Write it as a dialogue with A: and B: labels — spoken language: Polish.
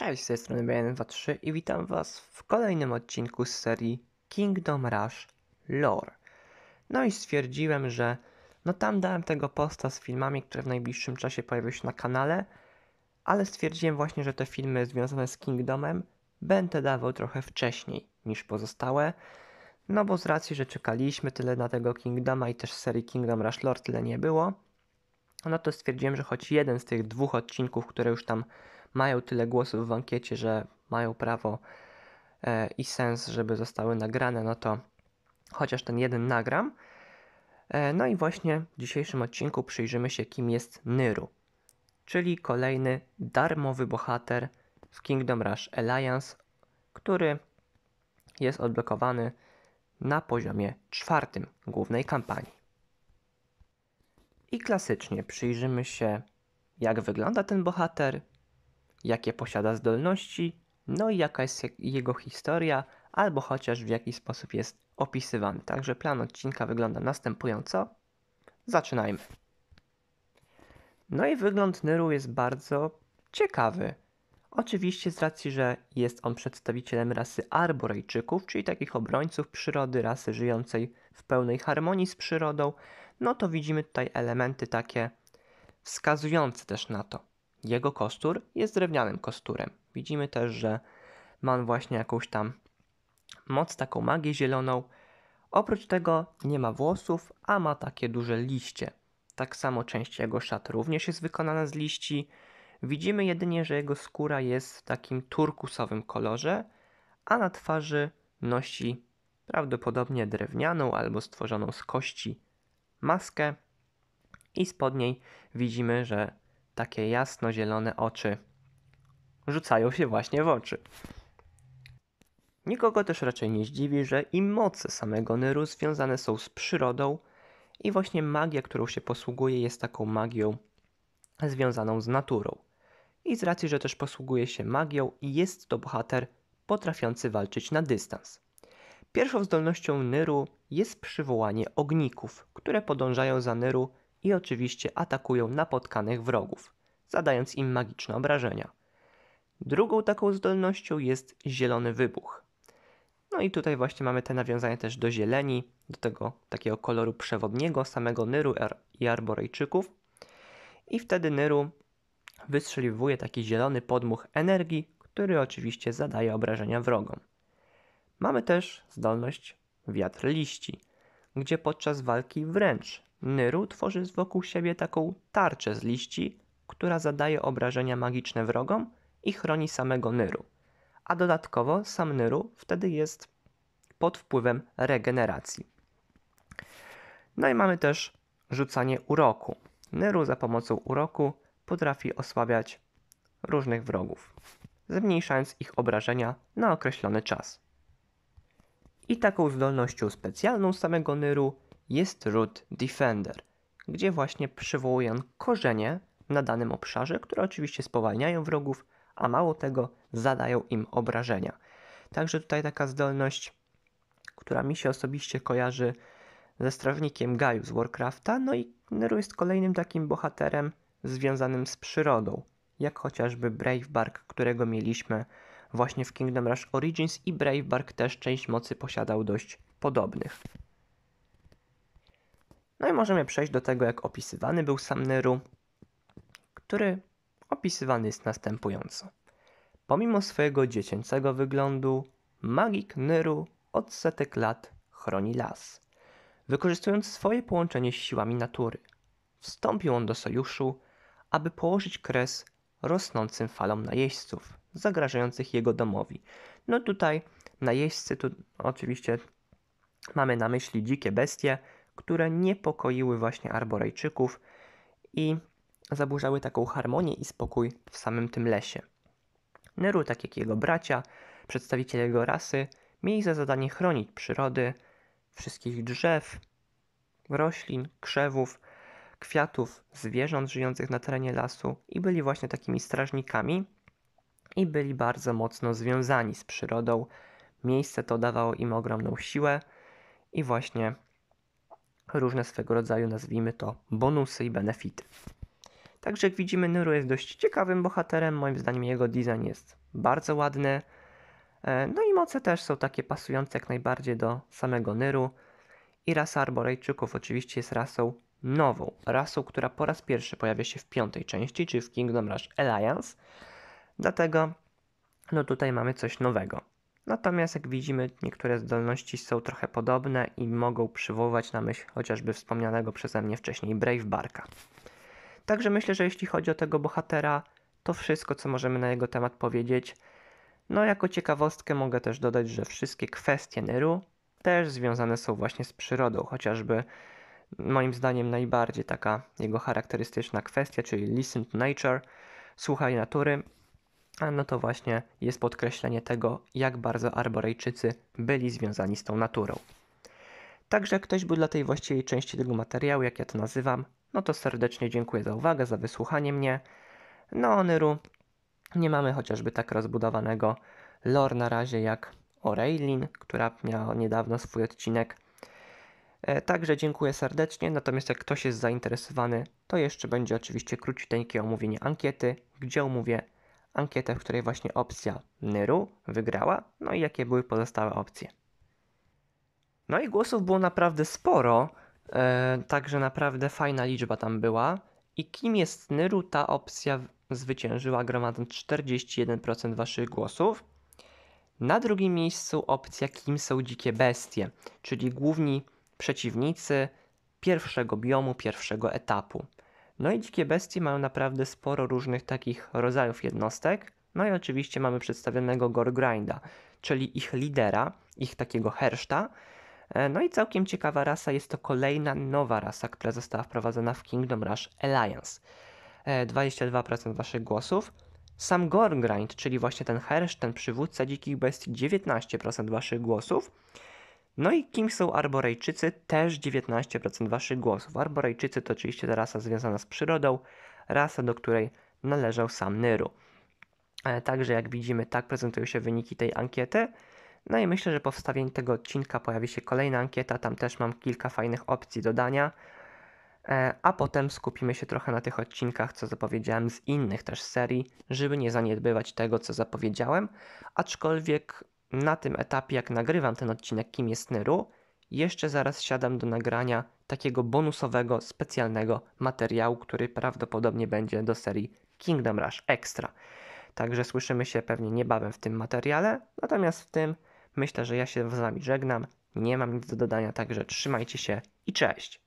A: Cześć, z tej strony BN23 i witam Was w kolejnym odcinku z serii Kingdom Rush Lore. No i stwierdziłem, że no tam dałem tego posta z filmami, które w najbliższym czasie pojawią się na kanale, ale stwierdziłem właśnie, że te filmy związane z Kingdomem będę dawał trochę wcześniej niż pozostałe, no bo z racji, że czekaliśmy tyle na tego Kingdoma i też serii Kingdom Rush Lore tyle nie było, no to stwierdziłem, że choć jeden z tych dwóch odcinków, które już tam mają tyle głosów w ankiecie, że mają prawo e, i sens, żeby zostały nagrane, no to chociaż ten jeden nagram. E, no i właśnie w dzisiejszym odcinku przyjrzymy się, kim jest Nyru, czyli kolejny darmowy bohater w Kingdom Rush Alliance, który jest odblokowany na poziomie czwartym głównej kampanii. I klasycznie przyjrzymy się, jak wygląda ten bohater, jakie posiada zdolności, no i jaka jest jego historia, albo chociaż w jaki sposób jest opisywany. Także plan odcinka wygląda następująco. Zaczynajmy. No i wygląd Nyru jest bardzo ciekawy. Oczywiście z racji, że jest on przedstawicielem rasy Arborejczyków, czyli takich obrońców przyrody, rasy żyjącej w pełnej harmonii z przyrodą, no to widzimy tutaj elementy takie wskazujące też na to. Jego kostur jest drewnianym kosturem. Widzimy też, że ma on właśnie jakąś tam moc, taką magię zieloną. Oprócz tego nie ma włosów, a ma takie duże liście. Tak samo część jego szat również jest wykonana z liści. Widzimy jedynie, że jego skóra jest w takim turkusowym kolorze, a na twarzy nosi prawdopodobnie drewnianą albo stworzoną z kości maskę i spod niej widzimy, że takie jasno-zielone oczy. Rzucają się właśnie w oczy. Nikogo też raczej nie zdziwi, że i moce samego Nyru związane są z przyrodą i właśnie magia, którą się posługuje, jest taką magią związaną z naturą. I z racji, że też posługuje się magią, jest to bohater potrafiący walczyć na dystans. Pierwszą zdolnością Nyru jest przywołanie ogników, które podążają za Nyru i oczywiście atakują napotkanych wrogów zadając im magiczne obrażenia. Drugą taką zdolnością jest zielony wybuch. No i tutaj właśnie mamy te nawiązania też do zieleni, do tego takiego koloru przewodniego samego Nyru i Arborejczyków. I wtedy Nyru wystrzeliwuje taki zielony podmuch energii, który oczywiście zadaje obrażenia wrogom. Mamy też zdolność wiatr liści, gdzie podczas walki wręcz Nyru tworzy wokół siebie taką tarczę z liści, która zadaje obrażenia magiczne wrogom i chroni samego Nyru. A dodatkowo sam Nyru wtedy jest pod wpływem regeneracji. No i mamy też rzucanie uroku. Nyru za pomocą uroku potrafi osłabiać różnych wrogów, zmniejszając ich obrażenia na określony czas. I taką zdolnością specjalną samego Nyru jest Root Defender, gdzie właśnie on korzenie na danym obszarze, które oczywiście spowalniają wrogów, a mało tego zadają im obrażenia. Także tutaj taka zdolność, która mi się osobiście kojarzy ze strażnikiem Gaju z Warcrafta, no i Neru jest kolejnym takim bohaterem związanym z przyrodą, jak chociażby Brave Bark, którego mieliśmy właśnie w Kingdom Rush Origins i Brave Bark też część mocy posiadał dość podobnych. No i możemy przejść do tego, jak opisywany był sam Neru, który opisywany jest następująco. Pomimo swojego dziecięcego wyglądu, magik Nyru od setek lat chroni las, wykorzystując swoje połączenie z siłami natury. Wstąpił on do sojuszu, aby położyć kres rosnącym falom najeźdźców, zagrażających jego domowi. No tutaj najeźdźcy tu oczywiście mamy na myśli dzikie bestie, które niepokoiły właśnie arborejczyków i zaburzały taką harmonię i spokój w samym tym lesie. Neru, tak jak jego bracia, przedstawiciele jego rasy, mieli za zadanie chronić przyrody, wszystkich drzew, roślin, krzewów, kwiatów, zwierząt żyjących na terenie lasu i byli właśnie takimi strażnikami i byli bardzo mocno związani z przyrodą. Miejsce to dawało im ogromną siłę i właśnie różne swego rodzaju, nazwijmy to, bonusy i benefity. Także jak widzimy, Nuru jest dość ciekawym bohaterem. Moim zdaniem jego design jest bardzo ładny. E, no i moce też są takie pasujące jak najbardziej do samego Nyru. I rasa Arborejczyków oczywiście jest rasą nową. Rasą, która po raz pierwszy pojawia się w piątej części, czyli w Kingdom Rush Alliance. Dlatego no tutaj mamy coś nowego. Natomiast jak widzimy, niektóre zdolności są trochę podobne i mogą przywoływać na myśl chociażby wspomnianego przeze mnie wcześniej Brave Barka. Także myślę, że jeśli chodzi o tego bohatera, to wszystko, co możemy na jego temat powiedzieć. No, jako ciekawostkę mogę też dodać, że wszystkie kwestie Neru też związane są właśnie z przyrodą, chociażby moim zdaniem najbardziej taka jego charakterystyczna kwestia, czyli listen to nature, słuchaj natury, a no to właśnie jest podkreślenie tego, jak bardzo arborejczycy byli związani z tą naturą. Także ktoś był dla tej właściwej części tego materiału, jak ja to nazywam, no to serdecznie dziękuję za uwagę, za wysłuchanie mnie. No Onyru nie mamy chociażby tak rozbudowanego lore na razie jak O'Reillyn, która miała niedawno swój odcinek. E, także dziękuję serdecznie, natomiast jak ktoś jest zainteresowany, to jeszcze będzie oczywiście króciuteńkie omówienie ankiety, gdzie omówię ankietę, w której właśnie opcja Nyru wygrała, no i jakie były pozostałe opcje. No i głosów było naprawdę sporo, E, także naprawdę fajna liczba tam była. I kim jest Nyru, ta opcja zwyciężyła gromadząc 41% waszych głosów. Na drugim miejscu opcja kim są dzikie bestie, czyli główni przeciwnicy pierwszego biomu, pierwszego etapu. No i dzikie bestie mają naprawdę sporo różnych takich rodzajów jednostek. No i oczywiście mamy przedstawionego Gorgrinda, czyli ich lidera, ich takiego herszta, E, no i całkiem ciekawa rasa jest to kolejna nowa rasa, która została wprowadzona w Kingdom Rush Alliance. 22% e, waszych głosów. Sam Gorgrind, czyli właśnie ten hersz, ten przywódca dzikich bestii, 19% waszych głosów. No i kim są Arborejczycy? Też 19% waszych głosów. Arborejczycy to oczywiście ta rasa związana z przyrodą, rasa, do której należał sam Nyru. E, także jak widzimy, tak prezentują się wyniki tej ankiety. No i myślę, że po wstawieniu tego odcinka pojawi się kolejna ankieta, tam też mam kilka fajnych opcji dodania. E, a potem skupimy się trochę na tych odcinkach, co zapowiedziałem z innych też serii, żeby nie zaniedbywać tego, co zapowiedziałem. Aczkolwiek na tym etapie, jak nagrywam ten odcinek Kim jest Nyru, jeszcze zaraz siadam do nagrania takiego bonusowego, specjalnego materiału, który prawdopodobnie będzie do serii Kingdom Rush Extra. Także słyszymy się pewnie niebawem w tym materiale, natomiast w tym Myślę, że ja się z Wami żegnam. Nie mam nic do dodania, także trzymajcie się i cześć!